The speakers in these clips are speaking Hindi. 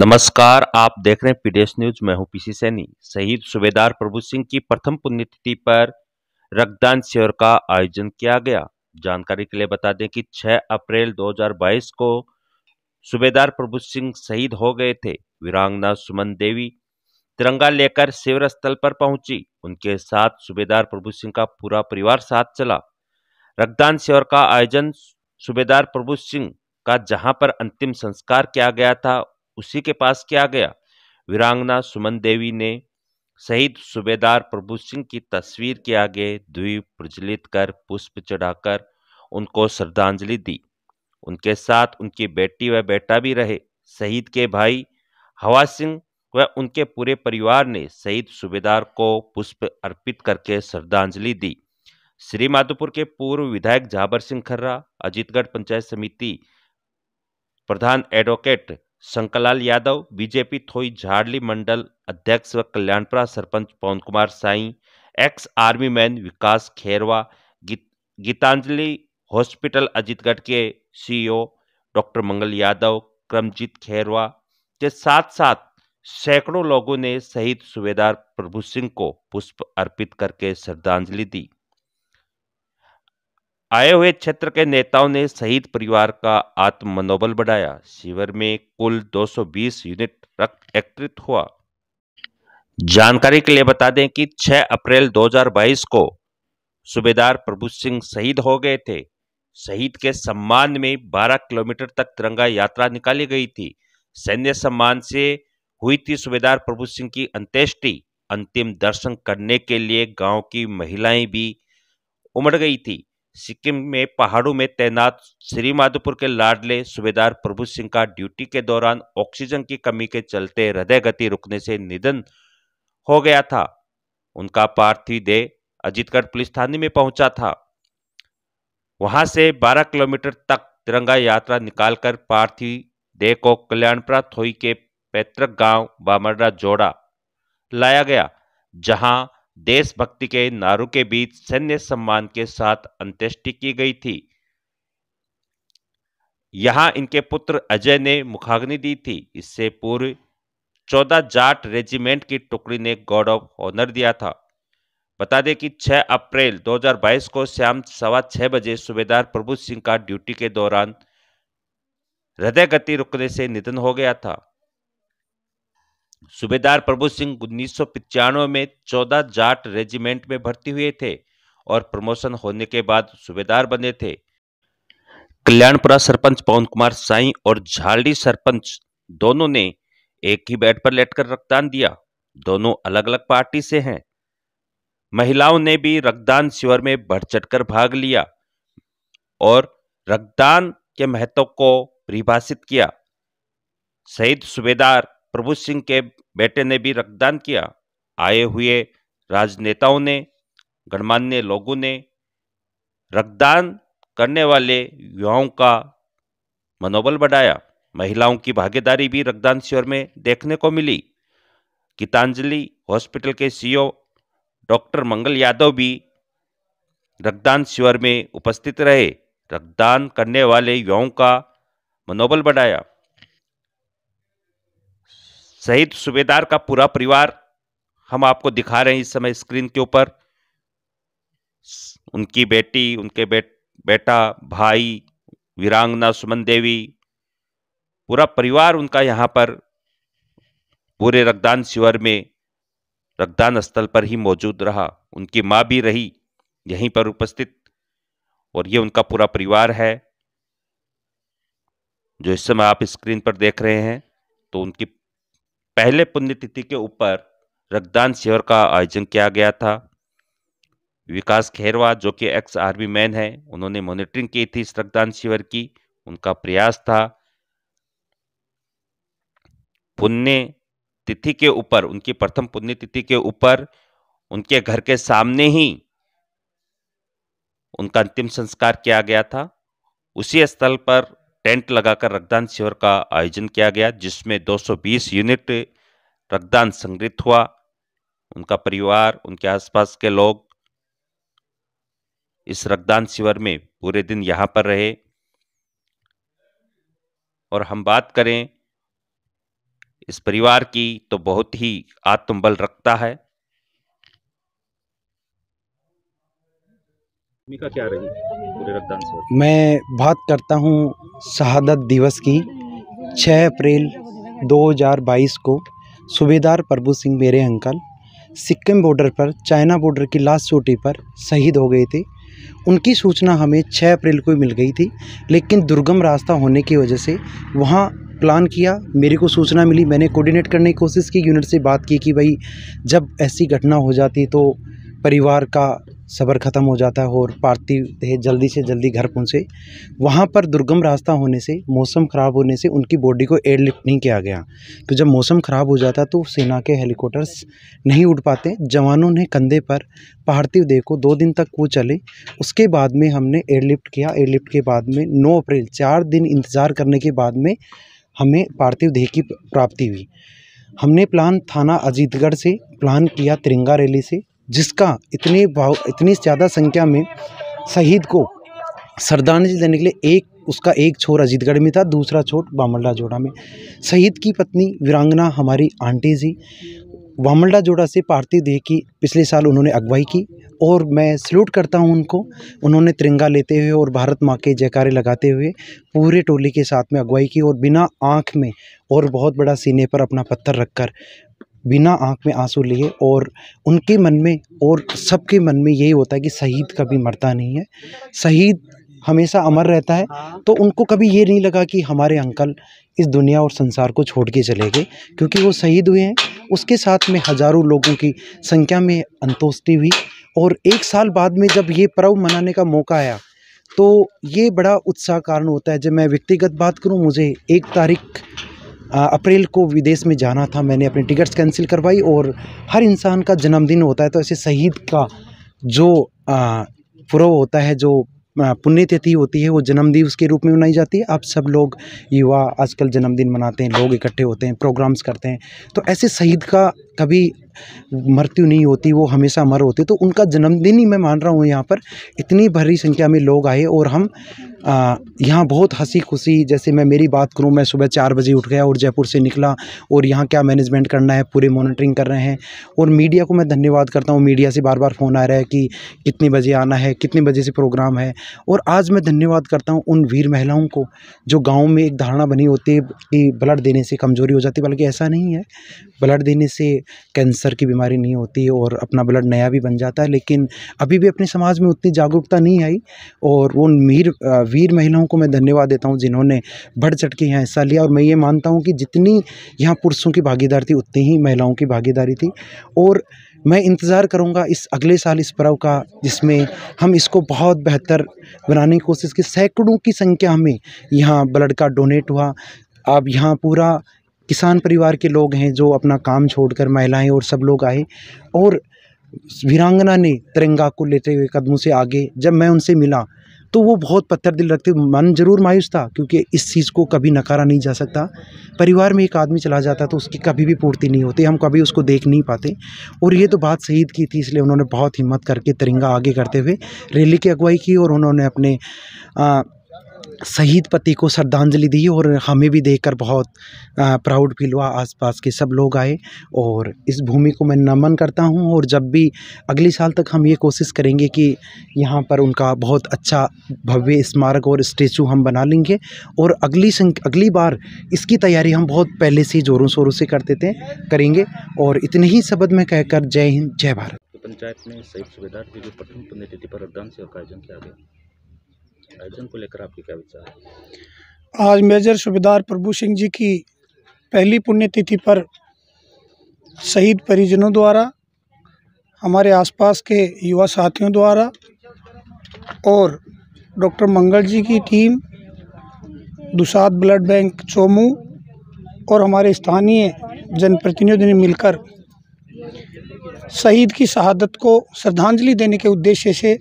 नमस्कार आप देख रहे हैं पीडीएस न्यूज मैं हूं पीसी सैनी शहीद सुबेदार प्रभु सिंह की प्रथम पुण्यतिथि पर रक्तदान शिविर का आयोजन किया गया जानकारी के लिए बता दें कि 6 अप्रैल 2022 को सुबेदार प्रभु सिंह शहीद हो गए थे वीरांगना सुमन देवी तिरंगा लेकर शिविर स्थल पर पहुंची उनके साथ सुबेदार प्रभु सिंह का पूरा परिवार साथ चला रक्तदान शिविर का आयोजन सुबेदार प्रभु सिंह का जहां पर अंतिम संस्कार किया गया था उसी के पास किया गया वीरांगना सुमन देवी ने शहीद सूबेदार प्रभु सिंह की तस्वीर के आगे द्वीप प्रज्वलित कर पुष्प चढ़ाकर उनको श्रद्धांजलि दी उनके साथ उनकी बेटी व बेटा भी रहे शहीद के भाई हवा सिंह व उनके पूरे परिवार ने शहीद सूबेदार को पुष्प अर्पित करके श्रद्धांजलि दी श्री माधोपुर के पूर्व विधायक झाबर सिंह खर्रा अजीतगढ़ पंचायत समिति प्रधान एडवोकेट शंकरलाल यादव बीजेपी थोई झाड़ली मंडल अध्यक्ष व कल्याणपुरा सरपंच Pawan Kumar Sai ex army man Vikas Kherwa Geetanjali hospital Ajitgarh के सीईओ डॉक्टर मंगल यादव क्रमजीत खेरवा के साथ साथ सैकड़ों लोगों ने शहीद सूबेदार प्रभु सिंह को पुष्प अर्पित करके श्रद्धांजलि दी आए हुए क्षेत्र के नेताओं ने शहीद परिवार का आत्म मनोबल बढ़ाया शिविर में कुल 220 यूनिट रक्त एकत्रित हुआ जानकारी के लिए बता दें कि 6 अप्रैल 2022 को सुबेदार प्रभु सिंह शहीद हो गए थे शहीद के सम्मान में 12 किलोमीटर तक तिरंगा यात्रा निकाली गई थी सैन्य सम्मान से हुई थी सुबेदार प्रभु सिंह की अंत्येष्टि अंतिम दर्शन करने के लिए गांव की महिलाएं भी उमड़ गई थी सिक्किम में पहाड़ों में तैनात श्रीमाधोपुर के लाडले सूबेदार प्रभु सिंह का ड्यूटी के दौरान ऑक्सीजन की कमी के चलते हृदय गति रुकने से निधन हो गया था उनका पार्थिव देह अजीतगढ़ पुलिस थाने में पहुंचा था वहां से 12 किलोमीटर तक तिरंगा यात्रा निकालकर पार्थिव देह को कल्याणपुरा थोई के पैतृक गांव बामरडा जोड़ा लाया गया जहां देशभक्ति के नारों के बीच सैन्य सम्मान के साथ अंत्येष्टि की गई थी यहां इनके पुत्र अजय ने मुखाग्नि दी थी इससे पूर्व चौदह जाट रेजिमेंट की टुकड़ी ने गार्ड ऑफ ऑनर दिया था बता दें कि 6 अप्रैल 2022 को शाम सवा छह बजे सूबेदार प्रभु सिंह का ड्यूटी के दौरान हृदय गति रुकने से निधन हो गया था सूबेदार प्रभु सिंह उन्नीस में चौदह जाट रेजिमेंट में भर्ती हुए थे और प्रमोशन होने के बाद सूबेदार बने थे कल्याणपुरा सरपंच पवन कुमार साई और झालडी सरपंच दोनों ने एक ही बेड पर लेटकर रक्तदान दिया दोनों अलग अलग पार्टी से हैं महिलाओं ने भी रक्तदान शिविर में बढ़ चढ़कर भाग लिया और रक्तदान के महत्व को परिभाषित किया शहीद सूबेदार प्रभु सिंह के बेटे ने भी रक्तदान किया आए हुए राजनेताओं ने गणमान्य लोगों ने रक्तदान करने वाले युवाओं का मनोबल बढ़ाया महिलाओं की भागीदारी भी रक्तदान शिविर में देखने को मिली गीतांजलि हॉस्पिटल के सीईओ डॉक्टर मंगल यादव भी रक्तदान शिविर में उपस्थित रहे रक्तदान करने वाले युवाओं का मनोबल बढ़ाया शहीद सूबेदार का पूरा परिवार हम आपको दिखा रहे हैं इस समय स्क्रीन के ऊपर उनकी बेटी उनके बेट बेटा भाई वीरांगना सुमन देवी पूरा परिवार उनका यहाँ पर पूरे रक्तदान शिविर में रक्तदान स्थल पर ही मौजूद रहा उनकी माँ भी रही यहीं पर उपस्थित और ये उनका पूरा परिवार है जो इस समय आप स्क्रीन पर देख रहे हैं तो उनकी पहले पुण्यतिथि के ऊपर रक्तदान शिविर का आयोजन किया गया था विकास खेरवा जो कि एक्स आर्मी मैन है उन्होंने मॉनिटरिंग की थी इस रक्तदान शिविर की उनका प्रयास था पुण्य तिथि के ऊपर उनकी प्रथम पुण्यतिथि के ऊपर उनके घर के सामने ही उनका अंतिम संस्कार किया गया था उसी स्थल पर टेंट लगाकर रक्तदान शिविर का आयोजन किया गया जिसमें 220 यूनिट रक्तदान संग्रहित हुआ उनका परिवार उनके आसपास के लोग इस रक्तदान शिविर में पूरे दिन यहां पर रहे और हम बात करें इस परिवार की तो बहुत ही आत्मबल रखता है भूमिका क्या रही मैं बात करता हूँ शहादत दिवस की 6 अप्रैल 2022 को सूबेदार प्रभु सिंह मेरे अंकल सिक्किम बॉर्डर पर चाइना बॉर्डर की लास्ट चोटी पर शहीद हो गए थे उनकी सूचना हमें 6 अप्रैल को मिल गई थी लेकिन दुर्गम रास्ता होने की वजह से वहाँ प्लान किया मेरे को सूचना मिली मैंने कोऑर्डिनेट करने की कोशिश की यूनिट से बात की कि भाई जब ऐसी घटना हो जाती तो परिवार का सबर ख़त्म हो जाता है और पार्थिव देह जल्दी से जल्दी घर पहुँचे वहाँ पर दुर्गम रास्ता होने से मौसम ख़राब होने से उनकी बॉडी को एयरलिफ्ट नहीं किया गया तो जब मौसम ख़राब हो जाता तो सेना के हेलीकॉप्टर्स नहीं उड़ पाते जवानों ने कंधे पर पार्थिव देह को दो दिन तक वो चले उसके बाद में हमने एयरलिफ्ट किया एयरलिफ्ट के बाद में नौ अप्रैल चार दिन इंतज़ार करने के बाद में हमें पार्थिव देह की प्राप्ति हुई हमने प्लान थाना अजीतगढ़ से प्लान किया तिरंगा रैली से जिसका इतने भाव इतनी ज़्यादा संख्या में शहीद को श्रद्धांजलि देने के लिए एक उसका एक छोर अजीतगढ़ में था दूसरा छोर बामलडा जोड़ा में शहीद की पत्नी वीरांगना हमारी आंटी जी वामलडा जोड़ा से पार्थिव देह की पिछले साल उन्होंने अगुवाई की और मैं सल्यूट करता हूं उनको उन्होंने तिरंगा लेते हुए और भारत माँ के जयकारे लगाते हुए पूरे टोली के साथ में अगुवाई की और बिना आँख में और बहुत बड़ा सीने पर अपना पत्थर रखकर बिना आँख में आंसू लिए और उनके मन में और सबके मन में यही होता है कि शहीद कभी मरता नहीं है शहीद हमेशा अमर रहता है तो उनको कभी ये नहीं लगा कि हमारे अंकल इस दुनिया और संसार को छोड़ के चले गए क्योंकि वो शहीद हुए हैं उसके साथ में हज़ारों लोगों की संख्या में अंतोष्टि हुई और एक साल बाद में जब ये पर्व मनाने का मौका आया तो ये बड़ा उत्साह कारण होता है जब मैं व्यक्तिगत बात करूँ मुझे एक तारीख अप्रैल को विदेश में जाना था मैंने अपने टिकट्स कैंसिल करवाई और हर इंसान का जन्मदिन होता है तो ऐसे शहीद का जो पुरव होता है जो पुण्यतिथि होती है वो जन्मदिन उसके रूप में मनाई जाती है अब सब लोग युवा आजकल जन्मदिन मनाते हैं लोग इकट्ठे होते हैं प्रोग्राम्स करते हैं तो ऐसे शहीद का कभी मृत्यु नहीं होती वो हमेशा अमर होते तो उनका जन्मदिन ही मैं मान रहा हूँ यहाँ पर इतनी भरी संख्या में लोग आए और हम यहाँ बहुत हंसी खुशी जैसे मैं मेरी बात करूँ मैं सुबह चार बजे उठ गया और जयपुर से निकला और यहाँ क्या मैनेजमेंट करना है पूरे मॉनिटरिंग कर रहे हैं और मीडिया को मैं धन्यवाद करता हूँ मीडिया से बार बार फ़ोन आ रहा है कि कितने बजे आना है कितने बजे से प्रोग्राम है और आज मैं धन्यवाद करता हूँ उन वीर महिलाओं को जो गाँव में एक धारणा बनी होती है कि ब्लड देने से कमज़ोरी हो जाती बल्कि ऐसा नहीं है ब्लड देने से कैंसर की बीमारी नहीं होती और अपना ब्लड नया भी बन जाता है लेकिन अभी भी अपने समाज में उतनी जागरूकता नहीं आई और उन वीर वीर महिलाओं को मैं धन्यवाद देता हूँ जिन्होंने बढ़ चढ़ के यहाँ हिस्सा लिया और मैं ये मानता हूँ कि जितनी यहाँ पुरुषों की भागीदारी थी उतनी ही महिलाओं की भागीदारी थी और मैं इंतज़ार करूँगा इस अगले साल इस पर्व का जिसमें हम इसको बहुत बेहतर बनाने की कोशिश की सैकड़ों की संख्या में यहाँ ब्लड का डोनेट हुआ अब यहाँ पूरा किसान परिवार के लोग हैं जो अपना काम छोड़कर महिलाएं और सब लोग आए और वीरांगना ने तिरंगा को लेते हुए कदमों से आगे जब मैं उनसे मिला तो वो बहुत पत्थर दिल रखते मन जरूर मायूस था क्योंकि इस चीज़ को कभी नकारा नहीं जा सकता परिवार में एक आदमी चला जाता तो उसकी कभी भी पूर्ति नहीं होती हम कभी उसको देख नहीं पाते और ये तो बात शहीद की थी इसलिए उन्होंने बहुत हिम्मत करके तिरंगा आगे करते हुए रैली की अगुवाई की और उन्होंने अपने आ, शहीद पति को श्रद्धांजलि दी और हमें भी देखकर बहुत प्राउड फील हुआ आसपास के सब लोग आए और इस भूमि को मैं नमन करता हूं और जब भी अगले साल तक हम ये कोशिश करेंगे कि यहाँ पर उनका बहुत अच्छा भव्य स्मारक और स्टेचू हम बना लेंगे और अगली अगली बार इसकी तैयारी हम बहुत पहले से ज़ोरों शोरों से करते थे करेंगे और इतने ही शब्द में कहकर जय हिंद जय भारत पंचायत में सही सुविधा के लिए प्रथम पुण्यतिथि पर रक्तदान सेवा का आयोजन किया गया आयोजन को लेकर आपके क्या विचार है आज मेजर सुबेदार प्रभु सिंह जी की पहली पुण्यतिथि पर शहीद परिजनों द्वारा हमारे आसपास के युवा साथियों द्वारा और डॉक्टर मंगल जी की team Dusat blood bank Chomu और हमारे स्थानीय जनप्रतिनिधि ने मिलकर शहीद की शहादत को श्रद्धांजलि देने के उद्देश्य से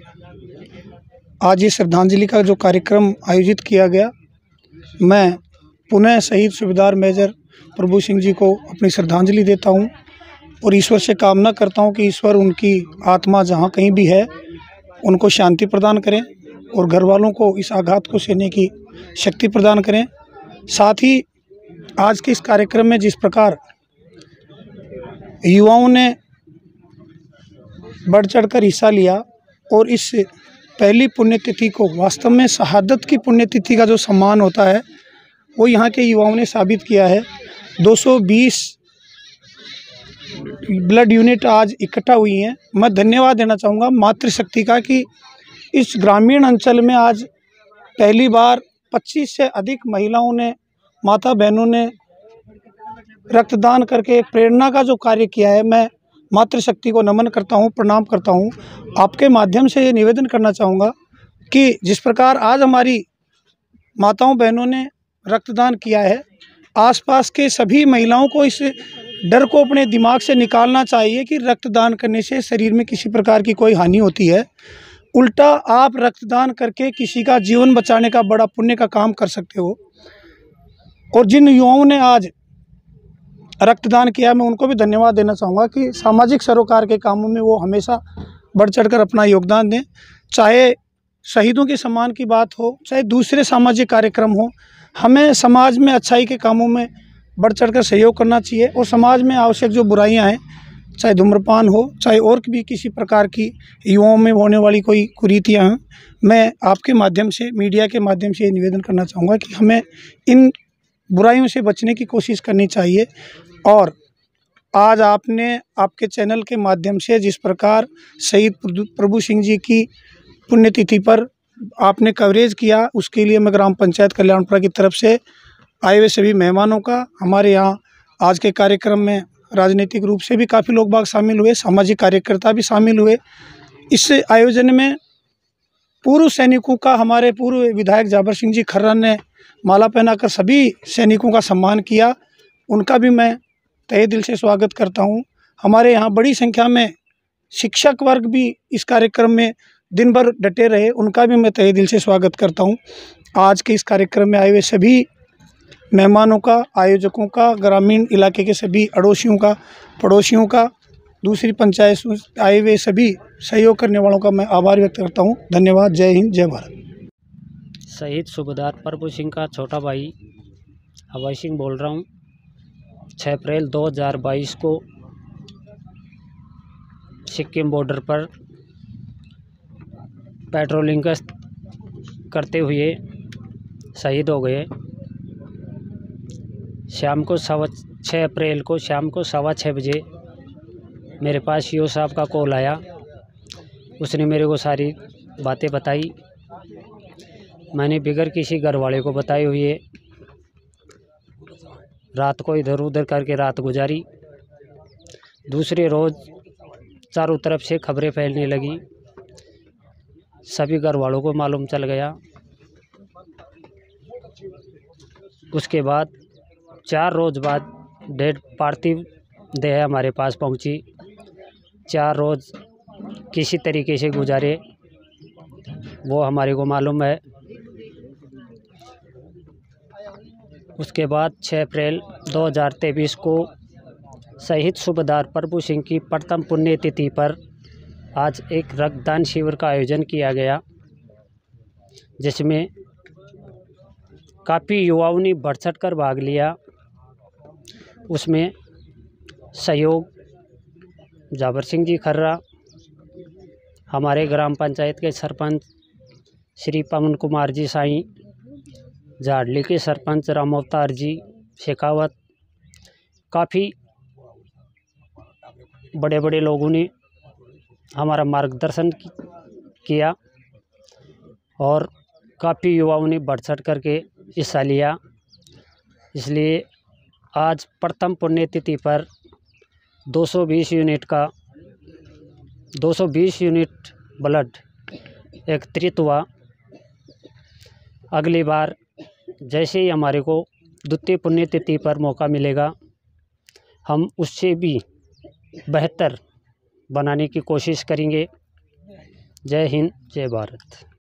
आज ये श्रद्धांजलि का जो कार्यक्रम आयोजित किया गया मैं पुनः शहीद सूबेदार मेजर प्रभु सिंह जी को अपनी श्रद्धांजलि देता हूँ और ईश्वर से कामना करता हूँ कि ईश्वर उनकी आत्मा जहाँ कहीं भी है उनको शांति प्रदान करें और घर वालों को इस आघात को सहने की शक्ति प्रदान करें साथ ही आज के इस कार्यक्रम में जिस प्रकार युवाओं ने बढ़ चढ़ कर हिस्सा लिया और इस पहली पुण्यतिथि को वास्तव में शहादत की पुण्यतिथि का जो सम्मान होता है वो यहाँ के युवाओं ने साबित किया है 220 ब्लड यूनिट आज इकट्ठा हुई हैं मैं धन्यवाद देना चाहूँगा मातृशक्ति का कि इस ग्रामीण अंचल में आज पहली बार 25 से अधिक महिलाओं ने माता बहनों ने रक्तदान करके प्रेरणा का जो कार्य किया है मैं मातृशक्ति को नमन करता हूँ प्रणाम करता हूँ आपके माध्यम से ये निवेदन करना चाहूँगा कि जिस प्रकार आज हमारी माताओं बहनों ने रक्तदान किया है आसपास के सभी महिलाओं को इस डर को अपने दिमाग से निकालना चाहिए कि रक्तदान करने से शरीर में किसी प्रकार की कोई हानि होती है उल्टा आप रक्तदान करके किसी का जीवन बचाने का बड़ा पुण्य का काम कर सकते हो और जिन युवाओं ने आज रक्तदान किया मैं उनको भी धन्यवाद देना चाहूँगा कि सामाजिक सरोकार के कामों में वो हमेशा बढ़ चढ़कर अपना योगदान दें चाहे शहीदों के सम्मान की बात हो चाहे दूसरे सामाजिक कार्यक्रम हो हमें समाज में अच्छाई के कामों में बढ़ चढ़कर सहयोग करना चाहिए और समाज में आवश्यक जो बुराइयां हैं चाहे धूम्रपान हो चाहे और भी किसी प्रकार की युवाओं में होने वाली कोई कुरीतियाँ हैं मैं आपके माध्यम से मीडिया के माध्यम से ये निवेदन करना चाहूँगा कि हमें इन बुराइयों से बचने की कोशिश करनी चाहिए और आज आपने आपके चैनल के माध्यम से जिस प्रकार शहीद प्रभु सिंह जी की पुण्यतिथि पर आपने कवरेज किया उसके लिए मैं ग्राम पंचायत कल्याणपुरा की तरफ से आए हुए सभी मेहमानों का हमारे यहाँ आज के कार्यक्रम में राजनीतिक रूप से भी काफ़ी लोग बाग शामिल हुए सामाजिक कार्यकर्ता भी शामिल हुए इस आयोजन में पूर्व सैनिकों का हमारे पूर्व विधायक जाबर सिंह जी खर्रा ने माला पहनाकर सभी सैनिकों का सम्मान किया उनका भी मैं तहे दिल से स्वागत करता हूँ हमारे यहाँ बड़ी संख्या में शिक्षक वर्ग भी इस कार्यक्रम में दिन भर डटे रहे उनका भी मैं तहे दिल से स्वागत करता हूँ आज के इस कार्यक्रम में आए हुए सभी मेहमानों का आयोजकों का ग्रामीण इलाके के सभी अड़ोसियों का पड़ोसियों का दूसरी पंचायत आए हुए सभी सहयोग करने वालों का मैं आभार व्यक्त करता हूँ धन्यवाद जय हिंद जय भारत शहीद सूबेदार प्रभु सिंह का छोटा भाई अभय सिंह बोल रहा हूँ छः अप्रैल 2022 को सिक्किम बॉर्डर पर पेट्रोलिंग करते हुए शहीद हो गए शाम को सवा छः अप्रैल को शाम को सवा छः बजे मेरे पास यो साहब का कॉल आया उसने मेरे को सारी बातें बताई मैंने बगैर किसी घर वाले को बताए हुए रात को इधर उधर करके रात गुजारी दूसरे रोज़ चारों तरफ से खबरें फैलने लगी सभी घर वालों को मालूम चल गया उसके बाद चार रोज़ बाद डेड पार्थिव देह हमारे पास पहुंची चार रोज़ किसी तरीके से गुजारे वो हमारे को मालूम है उसके बाद 6 अप्रैल 2023 को शहीद सूबेदार प्रभु सिंह की प्रथम पुण्यतिथि पर आज एक रक्तदान शिविर का आयोजन किया गया जिसमें काफ़ी युवाओं ने बढ़ चढ़ कर भाग लिया उसमें सहयोग जाबर सिंह जी खर्रा हमारे ग्राम पंचायत के सरपंच श्री पवन कुमार जी साईं जाडली के सरपंच राम अवतार जी शेखावत काफ़ी बड़े बड़े लोगों ने हमारा मार्गदर्शन किया और काफ़ी युवाओं ने बढ़ चढ़ करके हिस्सा लिया इसलिए आज प्रथम पुण्यतिथि पर 220 यूनिट का 220 यूनिट ब्लड एकत्रित हुआ अगली बार जैसे ही हमारे को द्वितीय पुण्यतिथि पर मौका मिलेगा हम उससे भी बेहतर बनाने की कोशिश करेंगे जय हिंद जय भारत